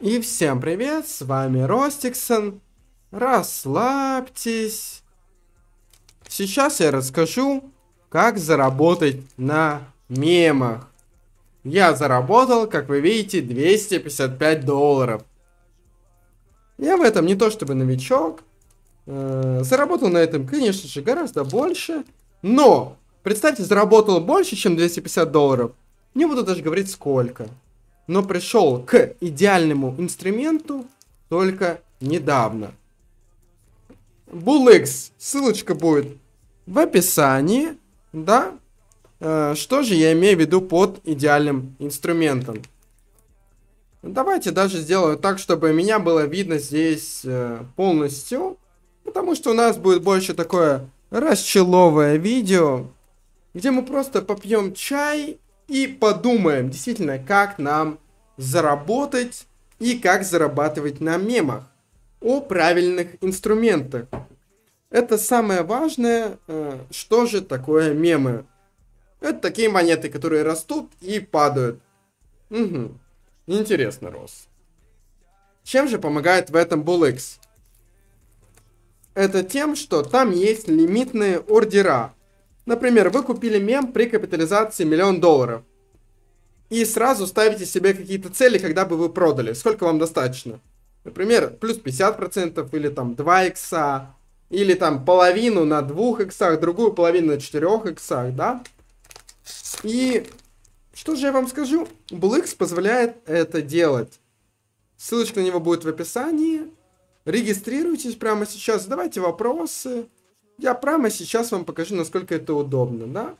И всем привет, с вами Ростиксон. Расслабьтесь. Сейчас я расскажу, как заработать на мемах. Я заработал, как вы видите, 255 долларов. Я в этом не то чтобы новичок. Э, заработал на этом, конечно же, гораздо больше. Но, представьте, заработал больше, чем 250 долларов. Не буду даже говорить сколько но пришел к идеальному инструменту только недавно. BullX, ссылочка будет в описании, да? Э, что же я имею в виду под идеальным инструментом? Давайте даже сделаю так, чтобы меня было видно здесь э, полностью, потому что у нас будет больше такое расчеловое видео, где мы просто попьем чай и подумаем, действительно, как нам заработать и как зарабатывать на мемах, о правильных инструментах. Это самое важное, э, что же такое мемы. Это такие монеты, которые растут и падают. Угу. Интересно, Рос. Чем же помогает в этом BullX? Это тем, что там есть лимитные ордера. Например, вы купили мем при капитализации миллион долларов и сразу ставите себе какие-то цели, когда бы вы продали. Сколько вам достаточно? Например, плюс 50% или там 2 икса, или там половину на 2 иксах, другую половину на 4 иксах, да? И что же я вам скажу? Blix позволяет это делать. Ссылочка на него будет в описании. Регистрируйтесь прямо сейчас, задавайте вопросы. Я прямо сейчас вам покажу, насколько это удобно, да?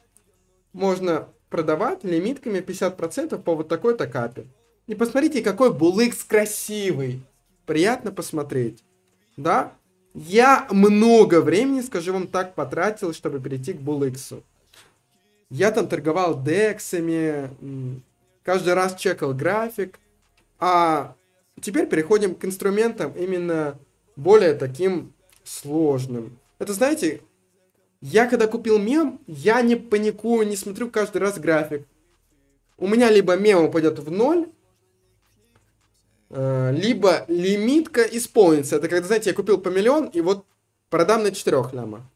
Можно продавать лимитками 50% по вот такой-то капе. И посмотрите, какой Булыкс красивый. Приятно посмотреть. Да? Я много времени, скажу вам так, потратил, чтобы перейти к Булыксу. Я там торговал дексами, каждый раз чекал график. А теперь переходим к инструментам именно более таким сложным. Это, знаете, я когда купил мем, я не паникую, не смотрю каждый раз график. У меня либо мем упадет в ноль, э, либо лимитка исполнится. Это когда, знаете, я купил по миллион и вот продам на 4 ляма.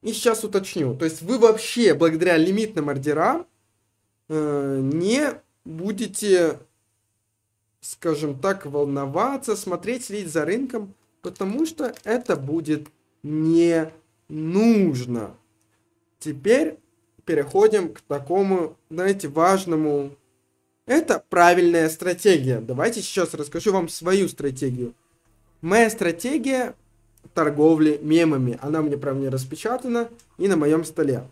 И сейчас уточню. То есть вы вообще благодаря лимитным ордерам э, не будете, скажем так, волноваться, смотреть, следить за рынком, потому что это будет не нужно. Теперь переходим к такому, знаете, важному. Это правильная стратегия. Давайте сейчас расскажу вам свою стратегию. Моя стратегия торговли мемами. Она мне, правда, не распечатана и на моем столе.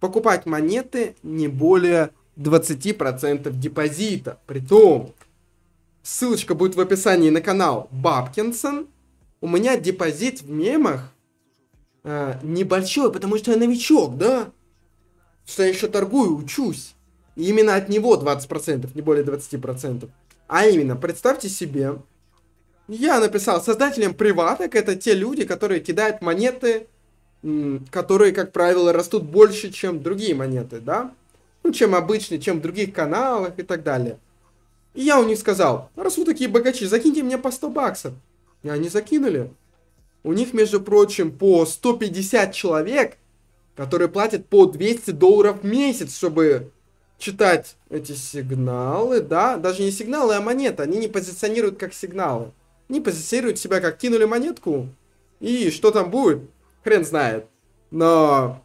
Покупать монеты не более 20% депозита. Притом, ссылочка будет в описании на канал Бабкинсон. У меня депозит в мемах э, небольшой, потому что я новичок, да? Что я еще торгую, учусь. именно от него 20%, не более 20%. А именно, представьте себе, я написал создателям приваток, это те люди, которые кидают монеты, которые, как правило, растут больше, чем другие монеты, да? Ну, чем обычные, чем в других каналах и так далее. И я у них сказал, раз вы такие богачи, закиньте мне по 100 баксов. И они закинули. У них, между прочим, по 150 человек, которые платят по 200 долларов в месяц, чтобы читать эти сигналы, да, даже не сигналы, а монеты, они не позиционируют как сигналы. не позиционируют себя как кинули монетку, и что там будет, хрен знает. Но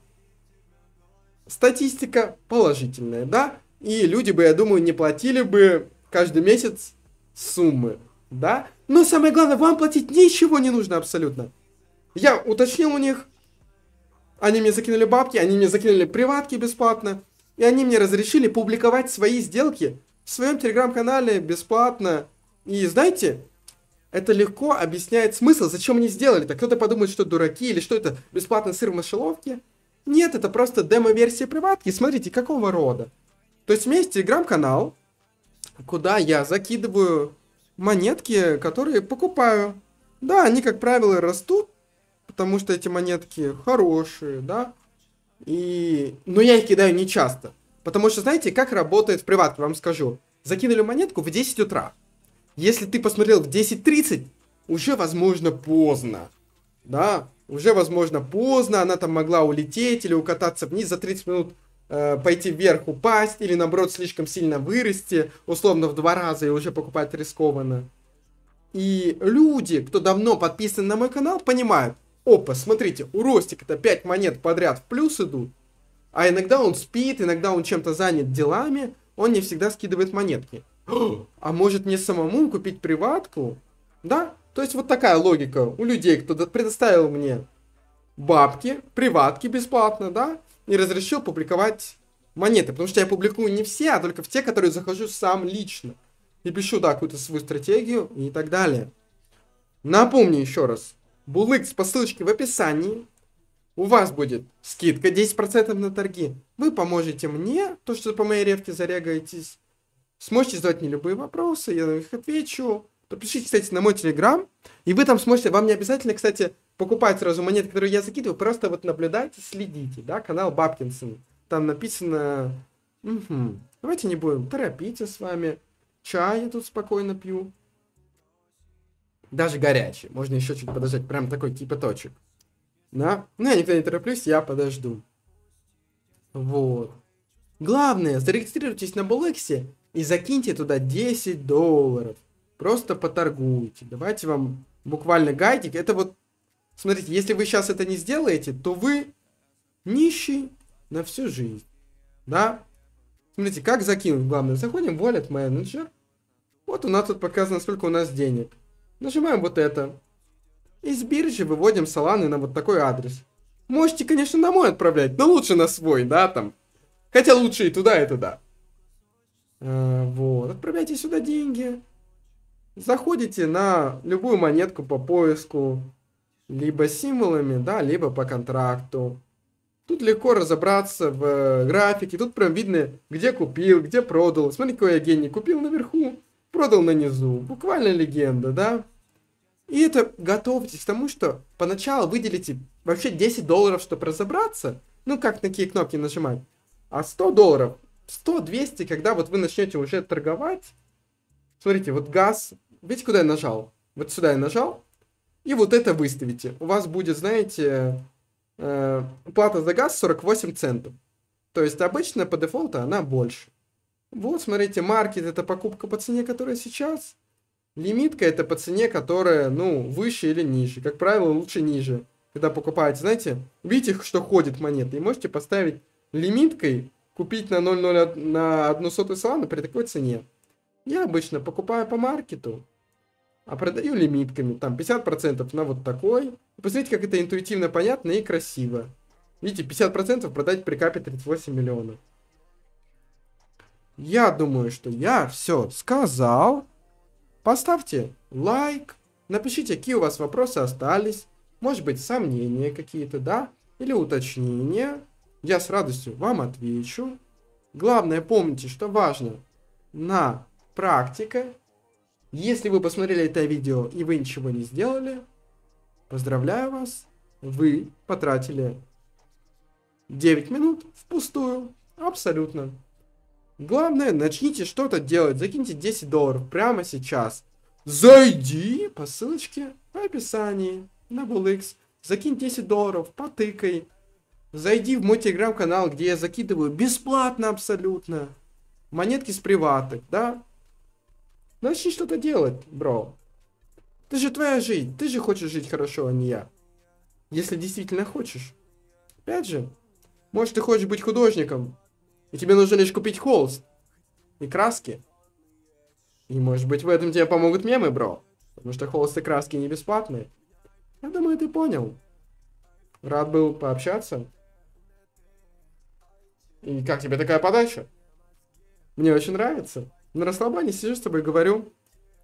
статистика положительная, да, и люди бы, я думаю, не платили бы каждый месяц суммы да? Но самое главное, вам платить ничего не нужно абсолютно. Я уточнил у них, они мне закинули бабки, они мне закинули приватки бесплатно, и они мне разрешили публиковать свои сделки в своем телеграм-канале бесплатно. И знаете, это легко объясняет смысл, зачем они сделали Так Кто-то подумает, что дураки или что это бесплатный сыр в мышеловке. Нет, это просто демо-версия приватки. Смотрите, какого рода. То есть у меня есть телеграм-канал, куда я закидываю монетки, которые покупаю. Да, они, как правило, растут, потому что эти монетки хорошие, да. И... Но я их кидаю не часто. Потому что, знаете, как работает в приватке, вам скажу. Закинули монетку в 10 утра. Если ты посмотрел в 10.30, уже, возможно, поздно. Да, уже, возможно, поздно, она там могла улететь или укататься вниз за 30 минут Э, пойти вверх, упасть, или наоборот слишком сильно вырасти, условно в два раза и уже покупать рискованно. И люди, кто давно подписан на мой канал, понимают, опа, смотрите, у Ростика это 5 монет подряд в плюс идут, а иногда он спит, иногда он чем-то занят делами, он не всегда скидывает монетки. А может мне самому купить приватку? Да? То есть вот такая логика у людей, кто предоставил мне бабки, приватки бесплатно, да? не разрешил публиковать монеты, потому что я публикую не все, а только в те, которые захожу сам лично. И пишу, да, какую-то свою стратегию и так далее. Напомню еще раз. Булыкс по ссылочке в описании. У вас будет скидка 10% на торги. Вы поможете мне, то, что по моей ревке зарегаетесь. Сможете задать мне любые вопросы, я на них отвечу. Подпишитесь, кстати, на мой телеграм, и вы там сможете, вам не обязательно, кстати, покупать сразу монеты, которые я закидываю, просто вот наблюдайте, следите, да, канал Бабкинсон. Там написано, угу, давайте не будем торопиться с вами, чай я тут спокойно пью. Даже горячий, можно еще чуть подождать, прям такой кипяточек. Типа да, ну я никогда не тороплюсь, я подожду. Вот. Главное, зарегистрируйтесь на Булексе и закиньте туда 10 долларов. Просто поторгуйте. Давайте вам буквально гайдик. Это вот Смотрите, если вы сейчас это не сделаете, то вы нищий на всю жизнь. Да? Смотрите, как закинуть, главное. Заходим в Wallet Manager. Вот у нас тут показано, сколько у нас денег. Нажимаем вот это. Из биржи выводим саланы на вот такой адрес. Можете, конечно, на мой отправлять, но лучше на свой, да, там. Хотя лучше и туда, и туда. А, вот, отправляйте сюда деньги. Заходите на любую монетку по поиску либо символами, да, либо по контракту. Тут легко разобраться в э, графике, тут прям видно, где купил, где продал. Смотри, какой я гений, купил наверху, продал на низу. Буквально легенда, да? И это готовьтесь к тому, что поначалу выделите вообще 10 долларов, чтобы разобраться. Ну, как на какие кнопки нажимать. А 100 долларов, 100-200, когда вот вы начнете уже торговать. Смотрите, вот газ, видите, куда я нажал? Вот сюда я нажал, и вот это выставите. У вас будет, знаете, э, плата за газ 48 центов. То есть обычно по дефолту она больше. Вот, смотрите, маркет это покупка по цене, которая сейчас. Лимитка это по цене, которая, ну, выше или ниже. Как правило, лучше ниже. Когда покупаете, знаете, видите, что ходит монеты. И можете поставить лимиткой, купить на 0,0 на 1 сотую салана при такой цене. Я обычно покупаю по маркету а продаю лимитками, там 50% на вот такой. Посмотрите, как это интуитивно понятно и красиво. Видите, 50% продать при капе 38 миллионов. Я думаю, что я все сказал. Поставьте лайк, напишите, какие у вас вопросы остались. Может быть, сомнения какие-то, да? Или уточнения. Я с радостью вам отвечу. Главное, помните, что важно на практика если вы посмотрели это видео и вы ничего не сделали, поздравляю вас, вы потратили 9 минут впустую, абсолютно. Главное, начните что-то делать, закиньте 10 долларов прямо сейчас. Зайди по ссылочке в описании на Bullx, закинь 10 долларов, потыкай. Зайди в мой телеграм-канал, где я закидываю бесплатно абсолютно монетки с приваток, да, Начни что-то делать, бро. Ты же твоя жизнь, ты же хочешь жить хорошо, а не я. Если действительно хочешь. Опять же, может ты хочешь быть художником, и тебе нужно лишь купить холст и краски. И может быть в этом тебе помогут мемы, бро. Потому что холст и краски не бесплатные. Я думаю, ты понял. Рад был пообщаться. И как тебе такая подача? Мне очень нравится на расслабоне сижу с тобой говорю,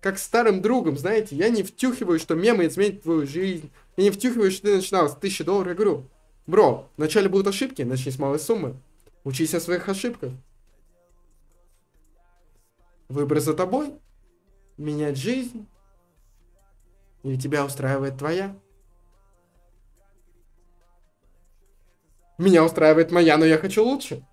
как старым другом, знаете, я не втюхиваю, что мемы изменят твою жизнь, я не втюхиваю, что ты начинал с тысячи долларов, я говорю, бро, вначале будут ошибки, начни с малой суммы, учись о своих ошибках. Выбор за тобой, менять жизнь, или тебя устраивает твоя? Меня устраивает моя, но я хочу лучше.